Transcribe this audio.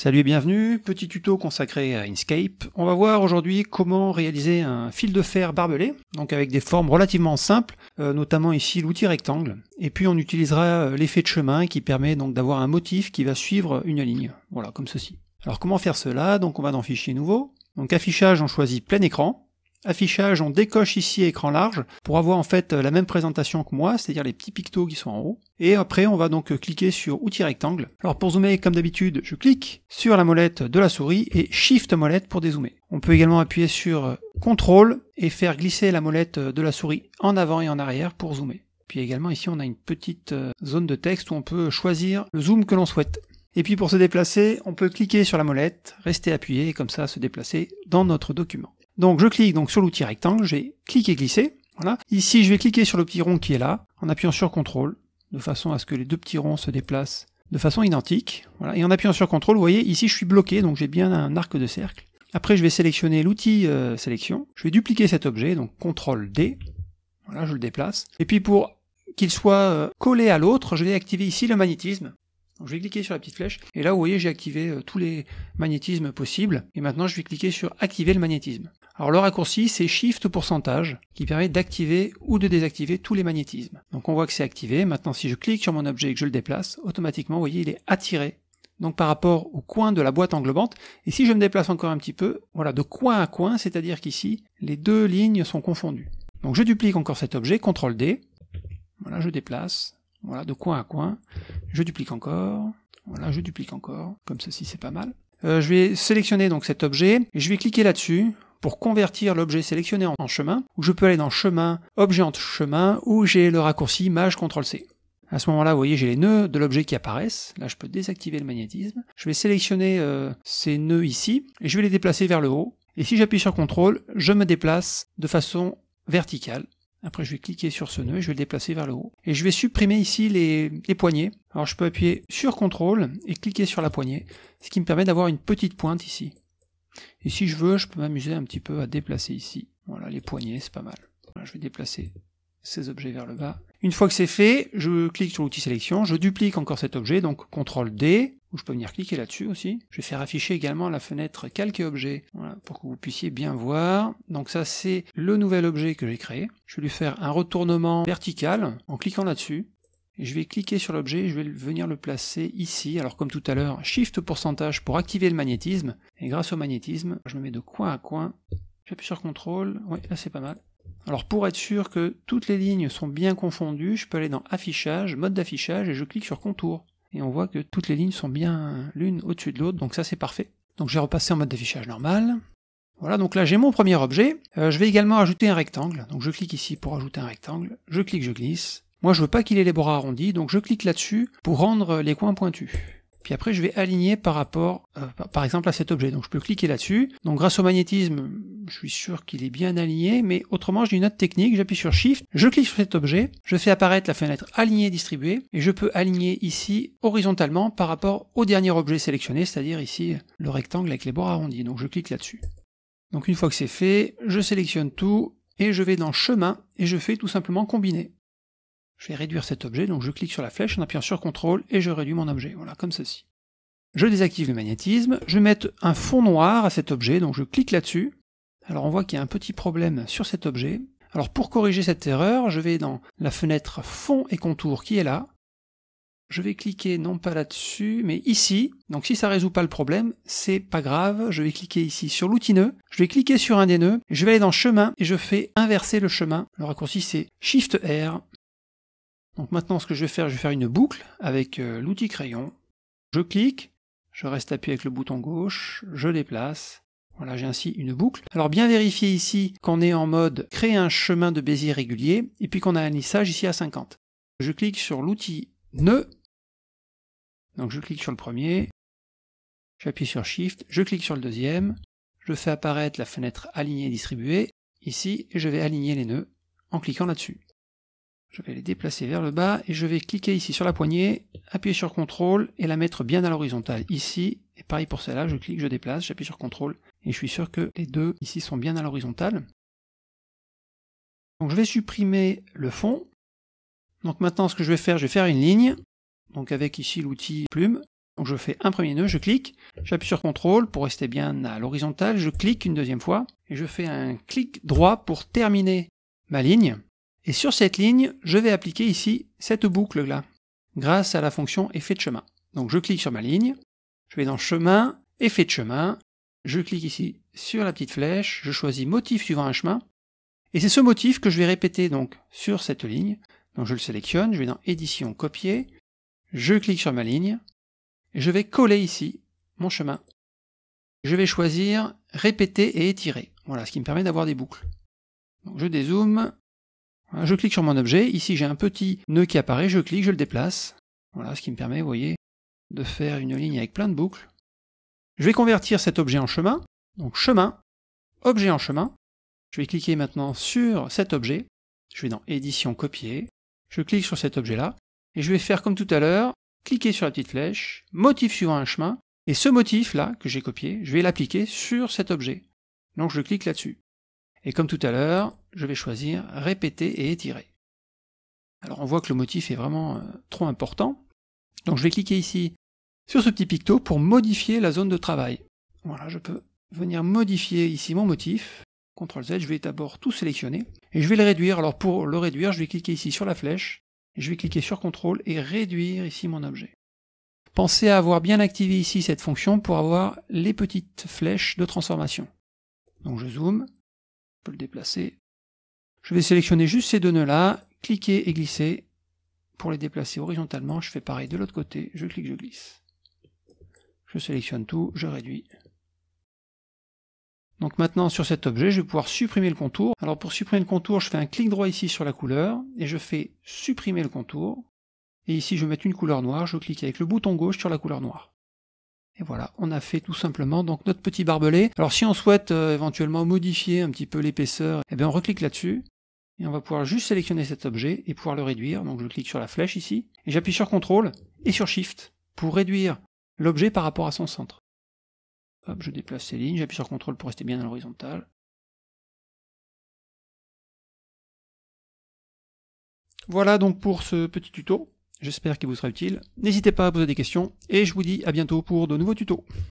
Salut et bienvenue, petit tuto consacré à Inkscape. On va voir aujourd'hui comment réaliser un fil de fer barbelé, donc avec des formes relativement simples, euh, notamment ici l'outil rectangle. Et puis on utilisera euh, l'effet de chemin qui permet donc d'avoir un motif qui va suivre une ligne, voilà comme ceci. Alors comment faire cela Donc on va dans Fichier nouveau, donc affichage on choisit plein écran, affichage, on décoche ici écran large pour avoir en fait euh, la même présentation que moi, c'est-à-dire les petits pictos qui sont en haut. Et après, on va donc euh, cliquer sur Outils rectangle. Alors pour zoomer, comme d'habitude, je clique sur la molette de la souris et Shift molette pour dézoomer. On peut également appuyer sur euh, CTRL et faire glisser la molette de la souris en avant et en arrière pour zoomer. Puis également ici, on a une petite zone de texte où on peut choisir le zoom que l'on souhaite. Et puis pour se déplacer, on peut cliquer sur la molette, rester appuyé et comme ça se déplacer dans notre document. Donc je clique donc sur l'outil rectangle, je vais cliquer glisser. Voilà. Ici, je vais cliquer sur le petit rond qui est là, en appuyant sur CTRL, de façon à ce que les deux petits ronds se déplacent de façon identique. Voilà. Et en appuyant sur CTRL, vous voyez, ici je suis bloqué, donc j'ai bien un arc de cercle. Après, je vais sélectionner l'outil euh, sélection. Je vais dupliquer cet objet, donc CTRL D. Voilà, je le déplace. Et puis pour qu'il soit euh, collé à l'autre, je vais activer ici le magnétisme. Donc, je vais cliquer sur la petite flèche et là vous voyez j'ai activé euh, tous les magnétismes possibles et maintenant je vais cliquer sur activer le magnétisme. Alors le raccourci c'est Shift pourcentage qui permet d'activer ou de désactiver tous les magnétismes. Donc on voit que c'est activé, maintenant si je clique sur mon objet et que je le déplace, automatiquement vous voyez il est attiré donc par rapport au coin de la boîte englobante. Et si je me déplace encore un petit peu, voilà, de coin à coin, c'est-à-dire qu'ici, les deux lignes sont confondues. Donc je duplique encore cet objet, CTRL D, voilà, je déplace, voilà, de coin à coin je duplique encore, voilà, je duplique encore, comme ceci c'est pas mal. Euh, je vais sélectionner donc cet objet, et je vais cliquer là-dessus pour convertir l'objet sélectionné en chemin, où je peux aller dans chemin, objet en chemin, où j'ai le raccourci image CTRL C. À ce moment-là, vous voyez, j'ai les nœuds de l'objet qui apparaissent. Là, je peux désactiver le magnétisme. Je vais sélectionner euh, ces nœuds ici, et je vais les déplacer vers le haut. Et si j'appuie sur CTRL, je me déplace de façon verticale après, je vais cliquer sur ce nœud, et je vais le déplacer vers le haut. Et je vais supprimer ici les, les poignées. Alors, je peux appuyer sur CTRL et cliquer sur la poignée, ce qui me permet d'avoir une petite pointe ici. Et si je veux, je peux m'amuser un petit peu à déplacer ici. Voilà, les poignées, c'est pas mal. je vais déplacer ces objets vers le bas. Une fois que c'est fait, je clique sur l'outil sélection, je duplique encore cet objet, donc CTRL D, où je peux venir cliquer là-dessus aussi. Je vais faire afficher également la fenêtre calque et objet, pour que vous puissiez bien voir. Donc ça c'est le nouvel objet que j'ai créé. Je vais lui faire un retournement vertical en cliquant là-dessus. je vais cliquer sur l'objet, je vais venir le placer ici. Alors comme tout à l'heure, Shift pourcentage pour activer le magnétisme. Et grâce au magnétisme, je me mets de coin à coin. J'appuie sur CTRL, Oui, là c'est pas mal. Alors pour être sûr que toutes les lignes sont bien confondues, je peux aller dans Affichage, mode d'affichage et je clique sur Contour et on voit que toutes les lignes sont bien l'une au-dessus de l'autre, donc ça c'est parfait. Donc je vais repasser en mode d'affichage normal. Voilà, donc là j'ai mon premier objet. Euh, je vais également ajouter un rectangle, donc je clique ici pour ajouter un rectangle, je clique, je glisse. Moi je veux pas qu'il ait les bras arrondis, donc je clique là-dessus pour rendre les coins pointus. Puis après je vais aligner par rapport, euh, par exemple à cet objet, donc je peux cliquer là-dessus. Donc grâce au magnétisme, je suis sûr qu'il est bien aligné, mais autrement, j'ai une autre technique, j'appuie sur Shift, je clique sur cet objet, je fais apparaître la fenêtre aligner distribuer, et je peux aligner ici horizontalement par rapport au dernier objet sélectionné, c'est-à-dire ici le rectangle avec les bords arrondis. Donc je clique là-dessus. Donc une fois que c'est fait, je sélectionne tout, et je vais dans chemin, et je fais tout simplement combiner. Je vais réduire cet objet, donc je clique sur la flèche en appuyant sur CTRL, et je réduis mon objet, voilà, comme ceci. Je désactive le magnétisme, je mets un fond noir à cet objet, donc je clique là-dessus, alors on voit qu'il y a un petit problème sur cet objet. Alors pour corriger cette erreur, je vais dans la fenêtre fond et contour qui est là. Je vais cliquer non pas là-dessus, mais ici. Donc si ça résout pas le problème, c'est pas grave. Je vais cliquer ici sur l'outil nœud. Je vais cliquer sur un des nœuds. Je vais aller dans chemin et je fais inverser le chemin. Le raccourci c'est Shift R. Donc maintenant ce que je vais faire, je vais faire une boucle avec euh, l'outil crayon. Je clique, je reste appuyé avec le bouton gauche, je déplace, voilà, j'ai ainsi une boucle. Alors bien vérifier ici qu'on est en mode créer un chemin de Bézier régulier et puis qu'on a un lissage ici à 50. Je clique sur l'outil nœud. Donc je clique sur le premier, j'appuie sur Shift, je clique sur le deuxième, je fais apparaître la fenêtre aligner et distribuer ici et je vais aligner les nœuds en cliquant là-dessus. Je vais les déplacer vers le bas et je vais cliquer ici sur la poignée, appuyer sur CTRL et la mettre bien à l'horizontale ici Pareil pour celle-là, je clique, je déplace, j'appuie sur CTRL, et je suis sûr que les deux ici sont bien à l'horizontale. Donc je vais supprimer le fond. Donc maintenant ce que je vais faire, je vais faire une ligne, donc avec ici l'outil plume. Donc je fais un premier nœud, je clique, j'appuie sur CTRL pour rester bien à l'horizontale, je clique une deuxième fois, et je fais un clic droit pour terminer ma ligne. Et sur cette ligne, je vais appliquer ici cette boucle là, grâce à la fonction effet de chemin. Donc je clique sur ma ligne, je vais dans chemin, effet de chemin. Je clique ici sur la petite flèche. Je choisis motif suivant un chemin. Et c'est ce motif que je vais répéter donc sur cette ligne. Donc je le sélectionne. Je vais dans édition, copier. Je clique sur ma ligne. Et je vais coller ici mon chemin. Je vais choisir répéter et étirer. Voilà, ce qui me permet d'avoir des boucles. je dézoome, je clique sur mon objet, ici j'ai un petit nœud qui apparaît, je clique, je le déplace. Voilà, ce qui me permet, vous voyez, de faire une ligne avec plein de boucles. Je vais convertir cet objet en chemin. Donc chemin, objet en chemin. Je vais cliquer maintenant sur cet objet. Je vais dans édition copier. Je clique sur cet objet-là. Et je vais faire comme tout à l'heure, cliquer sur la petite flèche, motif suivant un chemin. Et ce motif-là que j'ai copié, je vais l'appliquer sur cet objet. Donc je clique là-dessus. Et comme tout à l'heure, je vais choisir répéter et étirer. Alors on voit que le motif est vraiment euh, trop important. Donc je vais cliquer ici sur ce petit picto pour modifier la zone de travail. Voilà, je peux venir modifier ici mon motif. CTRL Z, je vais d'abord tout sélectionner et je vais le réduire. Alors pour le réduire, je vais cliquer ici sur la flèche, et je vais cliquer sur CTRL et réduire ici mon objet. Pensez à avoir bien activé ici cette fonction pour avoir les petites flèches de transformation. Donc je zoome, je peux le déplacer. Je vais sélectionner juste ces deux nœuds là, cliquer et glisser pour les déplacer horizontalement, je fais pareil de l'autre côté, je clique, je glisse. Je sélectionne tout, je réduis. Donc maintenant sur cet objet, je vais pouvoir supprimer le contour. Alors pour supprimer le contour, je fais un clic droit ici sur la couleur et je fais supprimer le contour. Et ici je vais mettre une couleur noire, je clique avec le bouton gauche sur la couleur noire. Et voilà, on a fait tout simplement donc notre petit barbelé. Alors si on souhaite euh, éventuellement modifier un petit peu l'épaisseur, eh on reclique là-dessus et on va pouvoir juste sélectionner cet objet et pouvoir le réduire. Donc je clique sur la flèche ici, et j'appuie sur CTRL et sur SHIFT pour réduire l'objet par rapport à son centre. Hop, je déplace ces lignes, j'appuie sur CTRL pour rester bien à l'horizontale. Voilà donc pour ce petit tuto, j'espère qu'il vous sera utile. N'hésitez pas à poser des questions, et je vous dis à bientôt pour de nouveaux tutos.